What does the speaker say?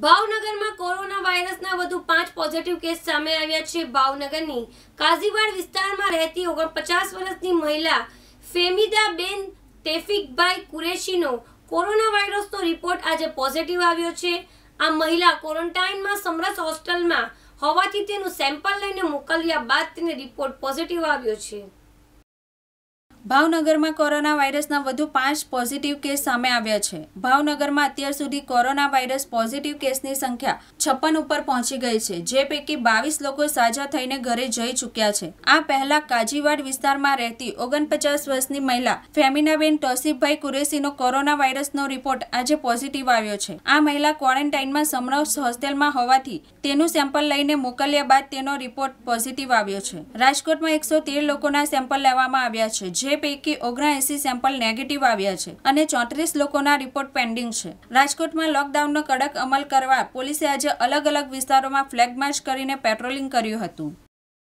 ભાવનગરમાં કોરોના વાયરસના વધુ પાંચ પોઝિટિવ કેસ સામે આવ્યા છે ભાવનગરની કાઝીવાડ વિસ્તારમાં રહેતી ઓગણપચાસ વર્ષની મહિલા ફેમિદાબેન તેફિકભાઈ કુરેશીનો કોરોના વાયરસનો રિપોર્ટ આજે પોઝિટિવ આવ્યો છે આ મહિલા ક્વોરન્ટાઇનમાં સમરસ હોસ્ટેલમાં હોવાથી તેનું સેમ્પલ લઈને મોકલ્યા બાદ તેને રિપોર્ટ પોઝિટિવ આવ્યો છે ભાવનગરમાં કોરોના વાયરસના વધુ પાંચ પોઝિટિવ કેસ સામે આવ્યા છે ભાવનગરમાં અત્યાર સુધી કોરોના વાયરસ પોઝિટિવ કેસની સંખ્યા છપ્પન ઉપર પહોંચી ગઈ છે જે પૈકી બાવીસ લોકો સાજા થઈને ઘરે જઈ ચૂક્યા છે આ પહેલા કાજીવાડ વિસ્તારમાં રહેતી ઓગણપચાસ વર્ષની મહિલા ફેમિનાબેન તોસીફભાઈ કુરેશીનો કોરોના વાયરસનો રિપોર્ટ આજે પોઝિટિવ આવ્યો છે આ મહિલા ક્વોરન્ટાઇનમાં સમરસ હોસ્ટેલમાં હોવાથી તેનું સેમ્પલ લઈને મોકલ્યા બાદ તેનો રિપોર્ટ પોઝિટિવ આવ્યો છે રાજકોટમાં એકસો લોકોના સેમ્પલ લેવામાં આવ્યા છે જે જે પૈકી ઓગણએંસી સેમ્પલ નેગેટિવ આવ્યા છે અને ચોત્રીસ લોકોના રિપોર્ટ પેન્ડિંગ છે રાજકોટમાં લોકડાઉનનો કડક અમલ કરવા પોલીસે આજે અલગ અલગ વિસ્તારોમાં ફ્લેગ માર્ચ કરીને પેટ્રોલિંગ કર્યું હતું